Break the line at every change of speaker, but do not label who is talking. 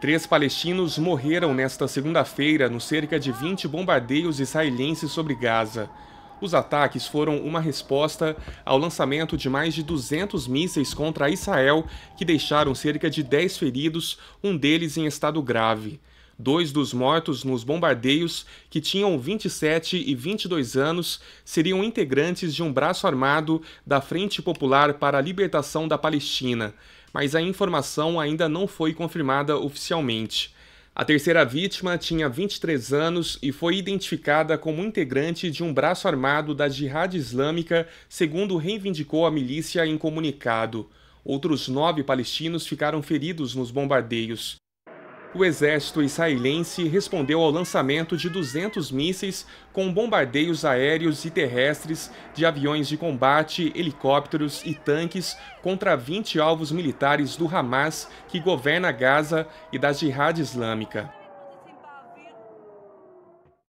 Três palestinos morreram nesta segunda-feira nos cerca de 20 bombardeios israelenses sobre Gaza. Os ataques foram uma resposta ao lançamento de mais de 200 mísseis contra Israel, que deixaram cerca de 10 feridos, um deles em estado grave. Dois dos mortos nos bombardeios, que tinham 27 e 22 anos, seriam integrantes de um braço armado da Frente Popular para a Libertação da Palestina, mas a informação ainda não foi confirmada oficialmente. A terceira vítima tinha 23 anos e foi identificada como integrante de um braço armado da Jihad Islâmica, segundo reivindicou a milícia em comunicado. Outros nove palestinos ficaram feridos nos bombardeios. O exército israelense respondeu ao lançamento de 200 mísseis com bombardeios aéreos e terrestres de aviões de combate, helicópteros e tanques contra 20 alvos militares do Hamas, que governa Gaza, e da Jihad Islâmica.